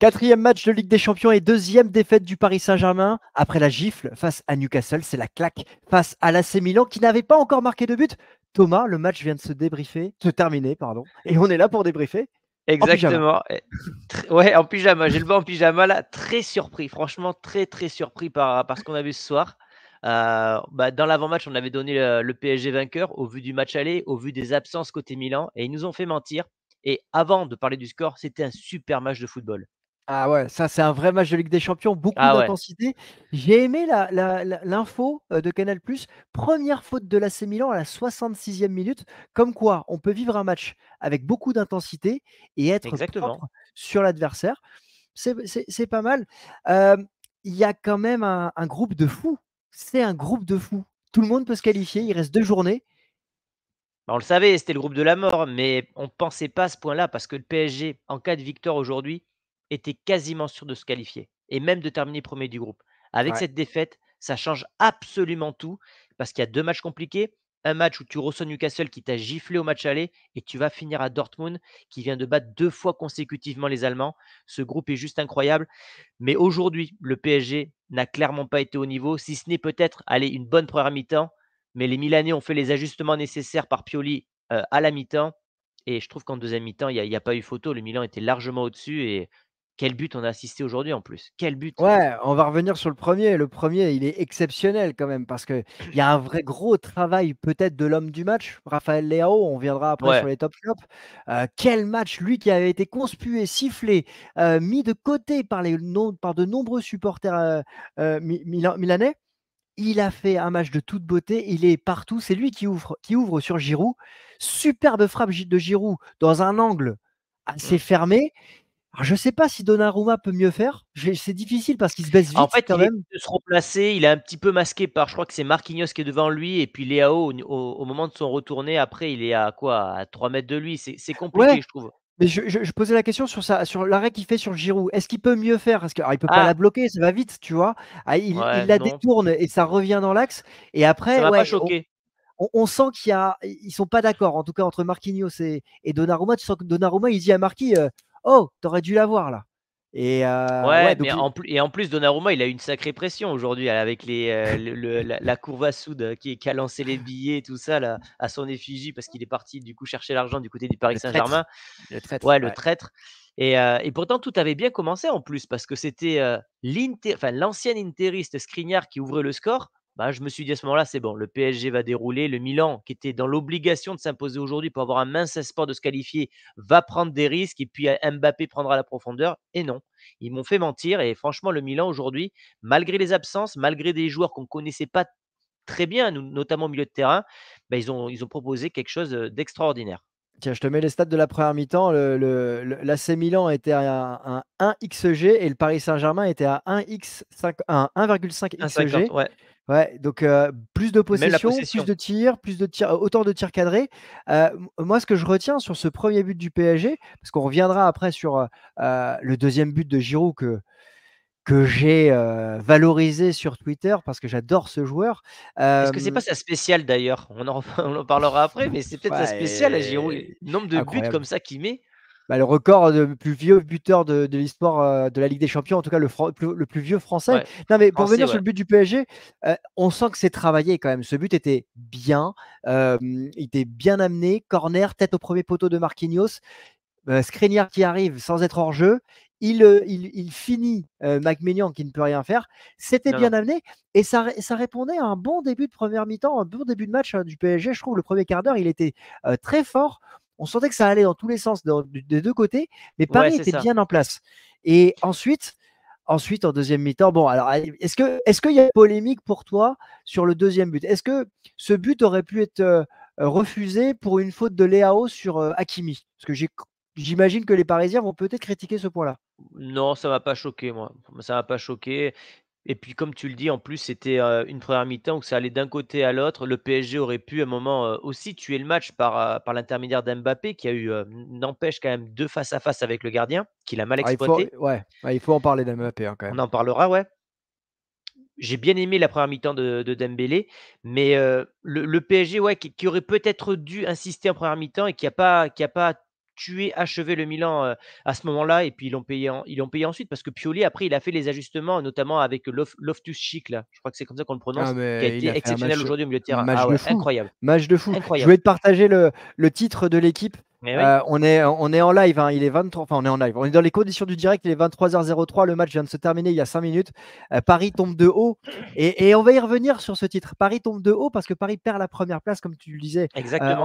Quatrième match de Ligue des Champions et deuxième défaite du Paris Saint-Germain après la gifle face à Newcastle. C'est la claque face à l'AC Milan qui n'avait pas encore marqué de but. Thomas, le match vient de se débriefer, se terminer, pardon, et on est là pour débriefer. Exactement. ouais, en pyjama. J'ai le vent en pyjama là, très surpris. Franchement, très très surpris par, ce qu'on a vu ce soir. Euh, bah, dans l'avant-match, on avait donné le, le, PSG vainqueur au vu du match aller, au vu des absences côté Milan, et ils nous ont fait mentir. Et avant de parler du score, c'était un super match de football. Ah ouais, ça c'est un vrai match de Ligue des Champions, beaucoup ah d'intensité. J'ai aimé l'info euh, de Canal ⁇ première faute de l'AC Milan à la 66e minute, comme quoi on peut vivre un match avec beaucoup d'intensité et être sur l'adversaire. C'est pas mal. Il y a quand même un, groupe de fous. C'est un groupe de fous. Tout le monde peut se qualifier, il reste deux journées. Bah, on le savait, c'était le groupe de la mort, mais on ne pensait pas à ce point-là parce que le PSG, en cas de victoire aujourd'hui, était quasiment sûr de se qualifier et même de terminer premier du groupe. Avec cette défaite, ça change absolument tout parce qu'il y a deux matchs compliqués. Un match où tu reçois Newcastle qui t'a giflé au match aller et tu vas finir à Dortmund qui vient de battre deux fois consécutivement les Allemands. Ce groupe est juste incroyable. Mais aujourd'hui, le PSG n'a clairement pas été au niveau, si ce n'est peut-être aller une bonne première mi-temps. Mais les Milanais ont fait les ajustements nécessaires par Pioli euh, à la mi-temps. Et je trouve qu'en deuxième mi-temps, il n'y a, a, pas eu photo. Le Milan était largement au-dessus et quel but on a assisté aujourd'hui en plus Quel but Ouais, on va revenir sur le premier. Le premier, il est exceptionnel quand même parce qu'il y a un vrai gros travail peut-être de l'homme du match, Raphaël Leao. On viendra après sur les top flops. Euh, quel match, lui qui avait été conspué, sifflé, euh, mis de côté par, les par de nombreux supporters euh, milanais. Il a fait un match de toute beauté, il est partout, c'est lui qui ouvre, qui ouvre sur Giroud. Superbe frappe de Giroud dans un angle assez mmh. fermé je ne sais pas si Donnarumma peut mieux faire. C'est difficile parce qu'il se baisse vite. En fait, quand même. se il est un petit peu masqué par, je crois que c'est Marquinhos qui est devant lui, et puis Léao, au, moment de son retourné, après, il est à quoi À 3 mètres de lui. C'est compliqué, je trouve. Mais je, posais la question sur ça, sur l'arrêt qu'il fait sur Giroud. Est-ce qu'il peut mieux faire Parce qu'il peut pas ah. la bloquer, ça va vite, tu vois. Ah, il, la détourne et ça revient dans l'axe. Et après, On, sent qu'ils ne sont pas d'accord. En tout cas, entre Marquinhos et, Donnarumma, tu sens que Donnarumma, il dit à Marquis, euh, oh, t'aurais dû l'avoir là. Et ouais, en plus, et en plus, Donnarumma, il a une sacrée pression aujourd'hui avec les, la, la, qui, a lancé les billets, tout ça, là, à son effigie, parce qu'il est parti du coup chercher l'argent du côté du Paris Saint-Germain. Le traître. Ouais, le traître. Et, pourtant, tout avait bien commencé en plus, parce que c'était l'ancienne interiste Skriniar qui ouvrait le score, bah, je me suis dit à ce moment-là, c'est bon, le PSG va dérouler, le Milan, qui était dans l'obligation de s'imposer aujourd'hui pour avoir un mince espoir de se qualifier, va prendre des risques et puis euh, Mbappé prendra la profondeur. Et non, ils m'ont fait mentir. Et franchement, le Milan aujourd'hui, malgré les absences, malgré des joueurs qu'on ne connaissait pas très bien, notamment au milieu de terrain, bah, ils, ont, ils ont proposé quelque chose d'extraordinaire. Tiens, je te mets les stats de la première mi-temps. L'AC Milan était à un, 1xG et le Paris Saint-Germain était à 1,5xG. Ouais. Ouais, donc plus de possession, plus de tirs, plus de tirs, autant de tirs cadrés. moi, ce que je retiens sur ce premier but du PSG, parce qu'on reviendra après sur le deuxième but de Giroud que que j'ai valorisé sur Twitter parce que j'adore ce joueur. Est-ce que c'est pas sa spécial d'ailleurs on en, on parlera après, mais c'est peut-être sa spéciale à Giroud. Le nombre de buts comme ça qu'il met. Bah, le record de plus vieux buteur de, l'histoire euh, de la Ligue des Champions, en tout cas le, plus, vieux français. Non, mais pour venir sur le but du PSG, euh, on sent que c'est travaillé quand même. Ce but était bien, euh, il était bien amené. Corner, tête au premier poteau de Marquinhos. Skriniar qui arrive sans être hors jeu. Il, il, finit Macmillan qui ne peut rien faire. C'était bien amené et ça, répondait à un bon début de première mi-temps, un bon début de match hein, du PSG. Je trouve le premier quart d'heure, il était très fort on sentait que ça allait dans tous les sens des deux côtés, mais Paris était bien en place. Et ensuite, ensuite en deuxième mi-temps, bon, alors est-ce que est-ce qu'il y a polémique pour toi sur le deuxième but Est-ce que ce but aurait pu être euh, refusé pour une faute de Léao sur Akimi euh, Hakimi Parce que J'imagine que les Parisiens vont peut-être critiquer ce point-là. Non, ça m'a pas choqué, moi. Ça m'a pas choqué. Et puis, comme tu le dis, en plus, c'était euh, une première mi-temps où ça allait d'un côté à l'autre. Le PSG aurait pu, à un moment euh, aussi, tuer le match par, euh, par l'intermédiaire d'Mbappé, qui a eu, n'empêche, quand même deux face-à-face avec le gardien, qu'il a mal exploité. Ah, il faut, ouais, il faut en parler d'Mbappé hein, quand même. On en parlera, ouais. J'ai bien aimé la première mi-temps de, de, Dembélé, mais le, PSG, ouais, qui, aurait peut-être dû insister en première mi-temps et qui n'a pas, qui a pas tuer, achevé le Milan à ce moment-là, et puis ils l'ont payé, ils payé ensuite parce que Pioli après il a fait les ajustements, notamment avec Loftus Chic là, je crois que c'est comme ça qu'on le ah prononce, qui a été exceptionnel aujourd'hui au milieu de terrain, match ah de fou. incroyable, match de fou. Je voulais te partager le, le titre de l'équipe. Euh, on, est, on est en live, hein, il est 23, on est en live, on est dans les conditions du direct, il est 23h03, le match vient de se terminer il y a 5 minutes, euh, Paris tombe de haut, et, on va y revenir sur ce titre, Paris tombe de haut parce que Paris perd la première place, comme tu le disais euh,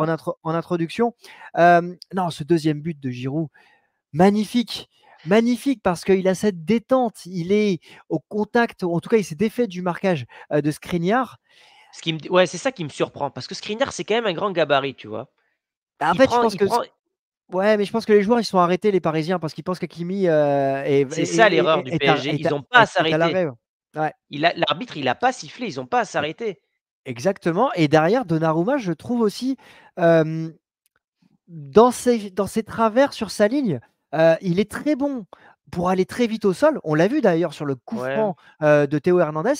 en, introduction. non, ce deuxième but de Giroud, magnifique, magnifique parce qu'il a cette détente, il est au contact, en tout cas il s'est défait du marquage de Skriniar. Ce qui Ouais, c'est ça qui me surprend parce que Skriniar c'est quand même un grand gabarit, tu vois. Bah, en fait, je pense que. Ouais, mais je pense que les joueurs, ils sont arrêtés, les Parisiens, parce qu'ils pensent qu'Akimi euh, est. C'est ça l'erreur du PSG. Ils n'ont pas à s'arrêter. L'arbitre, il n'a pas sifflé, ils n'ont pas à s'arrêter. Exactement. Et derrière, Donnarumma, je trouve aussi, dans, ses, travers sur sa ligne, euh, il est très bon pour aller très vite au sol. On l'a vu d'ailleurs sur le coup euh, de Théo Hernandez.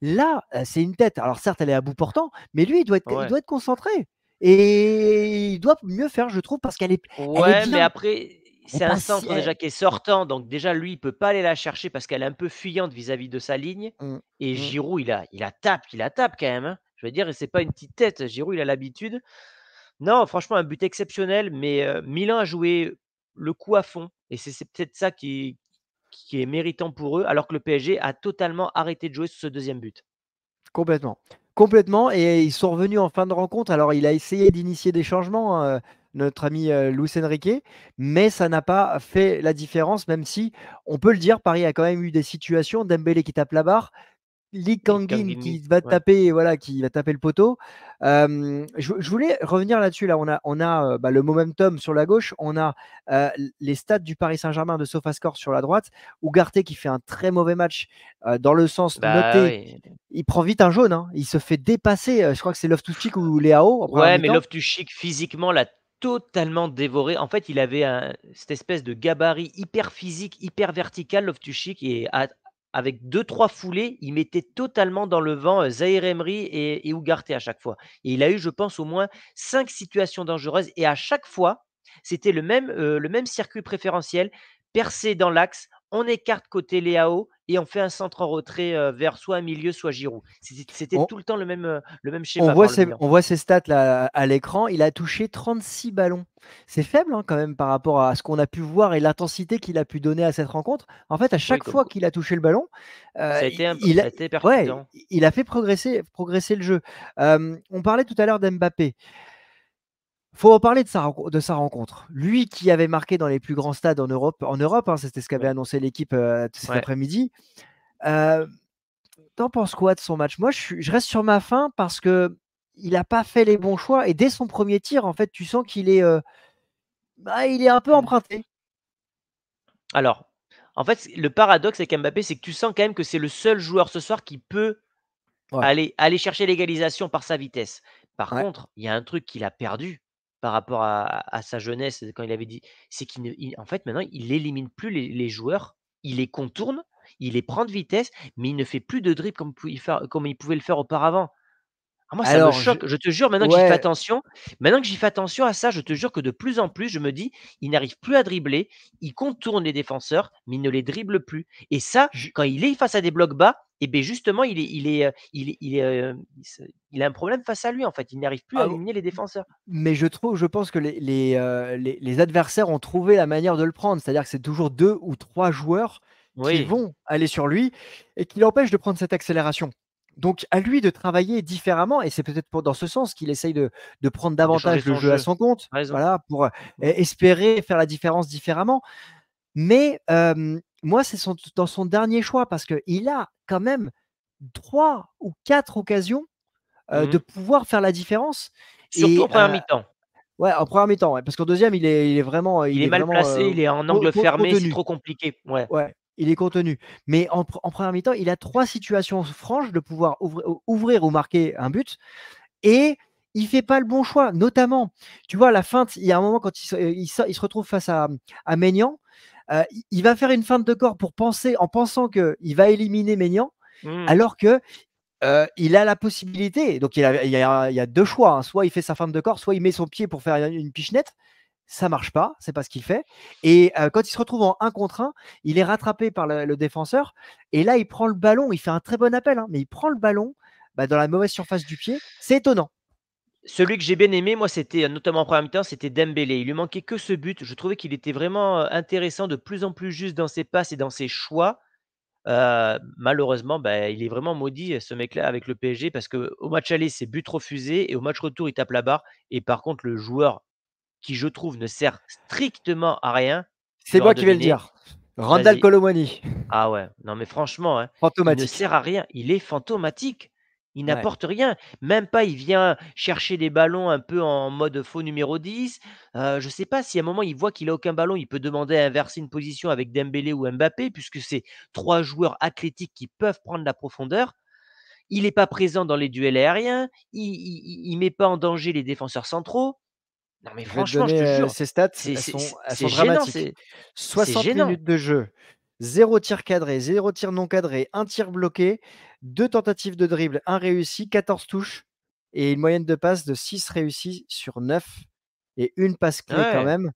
Là, euh, c'est une tête. Alors certes, elle est à bout portant, mais lui, doit il doit être concentré. Et il doit mieux faire, je trouve, parce qu'elle est. Ouais, mais après, c'est un centre déjà qui est sortant, donc déjà lui, il peut pas aller la chercher parce qu'elle est un peu fuyante vis-à-vis de sa ligne. Mmh, Et mmh. Giroud, il a, il a tape, il a tape quand même. Hein. Je veux dire, c'est pas une petite tête. Giroud, il a l'habitude. Non, franchement, un but exceptionnel, mais euh, Milan a joué le coup à fond. Et c'est peut-être ça qui, qui est méritant pour eux, alors que le PSG a totalement arrêté de jouer sur ce deuxième but. Complètement. Complètement, et ils sont revenus en fin de rencontre. Alors, il a essayé d'initier des changements, hein, euh, notre ami euh, Luis Enrique, mais ça n'a pas fait la différence, même si, on peut le dire, Paris a quand même eu des situations. Dembélé qui tape la barre, Lee Kangin qui va taper, voilà, qui va taper le poteau. je, voulais revenir là-dessus. Là, on a, on a euh, bah, le momentum sur la gauche, on a euh, les stats du Paris Saint-Germain de SofaScore sur la droite. Ougarté qui fait un très mauvais match euh, dans le sens bah noté. Il prend vite un jaune. Hein. Il se fait dépasser. Je crois que c'est loftus ou Léao. Ouais, mais to physiquement l'a totalement dévoré. En fait, il avait cette espèce de gabarit hyper physique, hyper vertical, to Chic et à, avec deux, trois foulées, il mettait totalement dans le vent euh, Zahir Emery et, Ougarté à chaque fois. Et il a eu, je pense, au moins cinq situations dangereuses. Et à chaque fois, c'était le même, euh, le même circuit préférentiel, percé dans l'axe, on écarte côté Léao, et on fait un centre en retrait vers soit milieu, soit Giroud. C'était tout le temps le même, le même schéma. On voit, ses, on voit ses stats là à l'écran. Il a touché 36 ballons. C'est faible hein, quand même par rapport à ce qu'on a pu voir et l'intensité qu'il a pu donner à cette rencontre. En fait, à chaque fois qu'il a touché le ballon, il, a, fait progresser, progresser le jeu. on parlait tout à l'heure d'Mbappé. Il faut en parler de sa, de sa rencontre. Lui qui avait marqué dans les plus grands stades en Europe, en Europe hein, c'était ce qu'avait annoncé l'équipe euh, cet après-midi. Euh, t'en penses quoi de son match Moi, je, reste sur ma fin parce que il n'a pas fait les bons choix et dès son premier tir, en fait, tu sens qu'il est, euh, bah, est un peu mmh. emprunté. Alors, en fait, le paradoxe avec Mbappé, c'est que tu sens quand même que c'est le seul joueur ce soir qui peut aller, aller chercher l'égalisation par sa vitesse. Par contre, il y a un truc qu'il a perdu par rapport à, sa jeunesse, quand il avait dit, c'est qu'en fait, maintenant, il élimine plus les, joueurs, il les contourne, il les prend de vitesse, mais il ne fait plus de dribble comme, il pouvait le faire auparavant. Ah, moi, ça me choque. Je... te jure, maintenant que j'y fais attention, maintenant que j'y fais attention à ça, je te jure que de plus en plus, je me dis, il n'arrive plus à dribbler, il contourne les défenseurs, mais il ne les dribble plus. Et ça, quand il est face à des blocs bas, et bien justement, il est, il est, il est, il, a un problème face à lui en fait. Il n'arrive plus à ah, éliminer les défenseurs. Mais je trouve, je pense que les, les, adversaires ont trouvé la manière de le prendre. C'est-à-dire que c'est toujours deux ou trois joueurs qui vont aller sur lui et qui l'empêchent de prendre cette accélération. Donc à lui de travailler différemment, et c'est peut-être dans ce sens qu'il essaye de, prendre davantage le jeu, à son compte, voilà, pour mmh. e-, espérer faire la différence différemment. Mais moi, c'est dans son dernier choix parce qu'il a quand même trois ou quatre occasions mmh de pouvoir faire la différence. Surtout en première mi-temps. Ouais, en première mi-temps, parce qu'en deuxième, il est, vraiment. Il, est, mal placé, il est en angle fermé, c'est trop compliqué. Ouais. il est contenu. Mais en, en, première mi-temps, il a trois situations franches de pouvoir ouvrir, ou marquer un but. Et il ne fait pas le bon choix, notamment, tu vois, la feinte, il y a un moment quand il, se retrouve face à Maignan, euh, il va faire une feinte de corps pour penser, en pensant qu'il va éliminer Maignan, hmm. alors que euh, il a la possibilité. Donc il, a, y a, deux choix. Hein. Soit il fait sa feinte de corps, soit il met son pied pour faire une pichenette ça marche pas, c'est pas ce qu'il fait. Et euh, quand il se retrouve en un contre un, il est rattrapé par le, défenseur. Et là, il prend le ballon, il fait un très bon appel, hein, mais il prend le ballon bah, dans la mauvaise surface du pied. C'est étonnant. Celui que j'ai bien aimé, moi, c'était euh, notamment en première mi-temps, c'était Dembélé. Il lui manquait que ce but. Je trouvais qu'il était vraiment euh, intéressant, de plus en plus juste dans ses passes et dans ses choix. Euh, malheureusement, bah, il est vraiment maudit ce mec-là avec le PSG parce que au match aller, c'est but refusé et au match retour, il tape la barre. Et par contre, le joueur qui, je trouve, ne sert strictement à rien. C'est moi qui vais le dire. Randall Colomani. Ah ouais, non mais franchement, hein, il ne sert à rien. Il est fantomatique. Il n'apporte rien. Même pas, il vient chercher des ballons un peu en mode faux numéro 10. je ne sais pas si à un moment il voit qu'il n'a aucun ballon, il peut demander à inverser une position avec Dembélé ou Mbappé, puisque c'est trois joueurs athlétiques qui peuvent prendre la profondeur. Il n'est pas présent dans les duels aériens, il ne met pas en danger les défenseurs centraux. Non mais franchement, je te jure, ces stats elles sont, 60 minutes de jeu, 0 tir cadré, 0 tir non cadré, 1 tir bloqué, 2 tentatives de dribble, 1 réussi, 14 touches et une moyenne de passe de 6 réussis sur 9 et une passe clé quand même.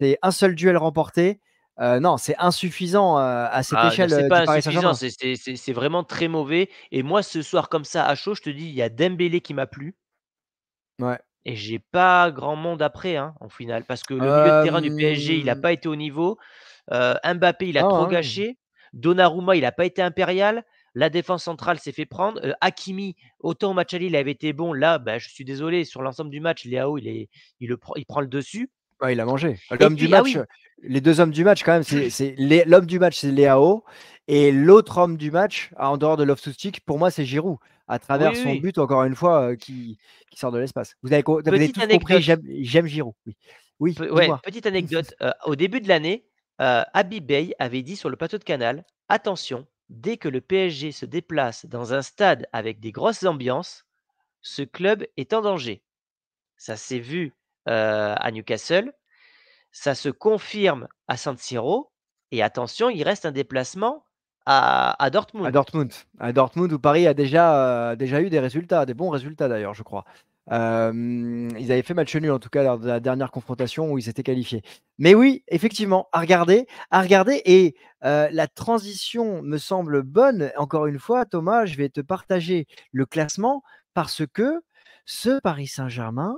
C'est un seul duel remporté. Euh, non, c'est insuffisant euh, à cette ah, échelle. C'est euh, pas insuffisant, c'est vraiment très mauvais. Et moi, ce soir, comme ça, à chaud, je te dis, il y a Dembélé qui m'a plu. Ouais. Et j'ai pas grand monde après, en hein, finale, parce que le milieu de terrain du PSG, il n'a pas été au niveau. Euh, Mbappé, il a ah, trop gâché. Donnarumma, il n'a pas été impérial. La défense centrale s'est fait prendre. Akimi, euh, Hakimi, autant au match aller, il avait été bon. Là, bah, je suis désolé, sur l'ensemble du match, Léao, il, est, il, le il prend le dessus. il a mangé. L'homme du ah match, les deux hommes du match, quand même, c'est l'homme du match, c'est Léao. Et l'autre homme du match, ah, en dehors de Love pour moi, c'est Giroud, à travers son but, encore une fois, euh, qui, sort de l'espace. Vous avez, tout compris, j'aime Giroud. Oui. petite anecdote. au début de l'année, euh, Abby avait dit sur le plateau de Canal Attention, dès que le PSG se déplace dans un stade avec des grosses ambiances, ce club est en danger. Ça s'est vu euh, à Newcastle, ça se confirme à San Siro, et attention, il reste un déplacement à, Dortmund. À Dortmund, à Dortmund où Paris a déjà, euh, déjà eu des résultats, des bons résultats d'ailleurs, je crois. Euh, ils avaient fait match nul en tout cas lors de la dernière confrontation où ils étaient qualifiés. Mais oui, effectivement, à regarder, à regarder. Et euh, la transition me semble bonne. Encore une fois, Thomas, je vais te partager le classement parce que ce Paris Saint-Germain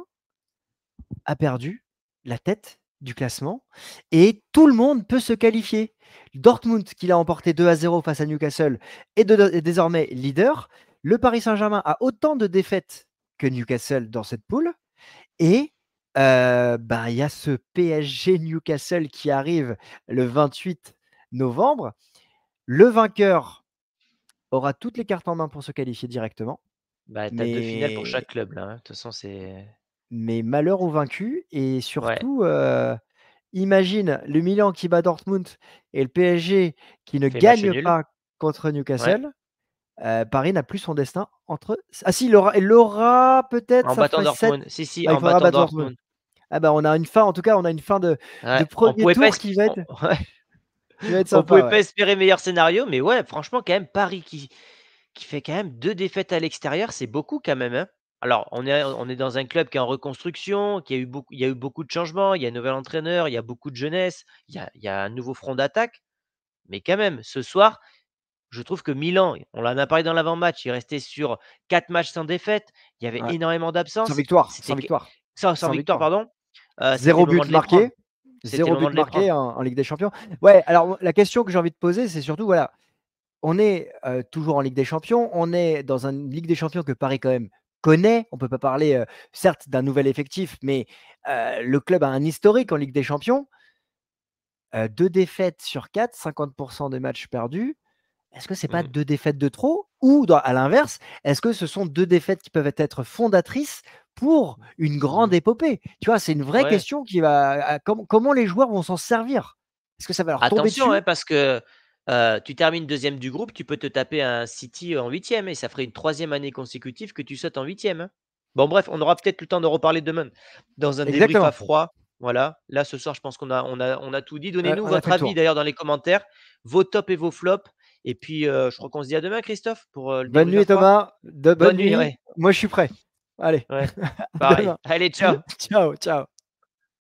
a perdu la tête du classement et tout le monde peut se qualifier. Dortmund, qui l'a emporté 2 à 0 face à Newcastle, est désormais leader. Le Paris Saint-Germain a autant de défaites Newcastle dans cette poule. Et euh, il y a ce PSG Newcastle qui arrive le 28 novembre. Le vainqueur aura toutes les cartes en main pour se qualifier directement. Bah, t'as deux pour chaque club, hein. De toute façon, c'est. Mais malheur au vaincu Et surtout, imagine le Milan qui bat Dortmund et le PSG qui ne gagne pas contre Newcastle. Euh, Paris n'a plus son destin entre. Ah si, Laura, Laura peut-être. En battant Dortmund. Si, si, en ah battant on a une fin, en tout cas, on a une fin de, premier tour qui va être. on pouvait pas espérer meilleur scénario, mais ouais, franchement, quand même, Paris qui, qui fait quand même deux défaites à l'extérieur, c'est beaucoup quand même. Hein. Alors, on est, on est dans un club qui est en reconstruction, qui a eu beaucoup, il y a eu beaucoup de changements, il y a un nouvel entraîneur, il y a beaucoup de jeunesse, il y a, il y a un nouveau front d'attaque. Mais quand même, ce soir, je trouve que Milan, on en a parlé dans l'avant-match, il restait sur quatre matchs sans défaite. Il y avait énormément d'absences. Sans victoire. Sans victoire. Sans, victoire, pardon. Euh, Zéro but marqué. Zéro but marqué en, Ligue des Champions. Ouais, alors la question que j'ai envie de poser, c'est surtout, voilà, on est euh, toujours en Ligue des Champions, on est dans une Ligue des Champions que Paris quand même connaît. On ne peut pas parler, euh, certes, d'un nouvel effectif, mais le club a un historique en Ligue des Champions. deux défaites sur quatre, 50% des matchs perdus. Est-ce que ce n'est pas mmh. deux défaites de trop Ou à l'inverse, est-ce que ce sont deux défaites qui peuvent être fondatrices pour une grande mmh. épopée Tu vois, c'est une vraie question qui va. comment les joueurs vont s'en servir Est-ce que ça va leur Attention, tomber dessus Attention, parce que euh, tu termines deuxième du groupe, tu peux te taper un City en huitième et ça ferait une troisième année consécutive que tu sautes en huitième. Hein. Bon, bref, on aura peut-être le temps de reparler demain dans un débrief froid. Voilà, là ce soir, je pense qu'on a, on a, tout dit. Euh, Donnez-nous votre avis d'ailleurs dans les commentaires, vos tops et vos flops. Et puis, je crois qu'on se dit à demain, Christophe, pour le Bonne nuit, Thomas. bonne, nuit. Moi, je suis prêt. Allez. Allez, ciao. ciao, ciao.